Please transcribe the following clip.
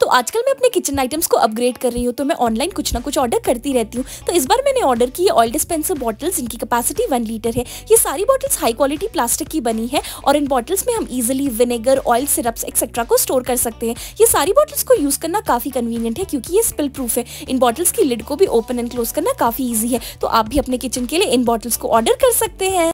तो आजकल मैं अपने किचन आइटम्स को अपग्रेड कर रही हूँ तो मैं ऑनलाइन कुछ ना कुछ ऑर्डर करती रहती हूँ तो इस बार मैंने ऑर्डर की ऑयल डिस्पेंसर बॉटल्स इनकी कैपेसिटी वन लीटर है ये सारी बॉटल्स हाई क्वालिटी प्लास्टिक की बनी है और इन बॉटल्स में हम easily vinegar oil syrups etcetera को स्टोर कर सकते हैं ये सारी बॉटल्स को यूज़ करना काफ़ी कन्वीनियंट है क्योंकि ये स्पिल प्रूफ है इन बॉटल्स की लिड को भी ओपन एंड क्लोज करना काफ़ी ईजी है तो आप भी अपने किचन के लिए इन बॉटल्स को ऑर्डर कर सकते हैं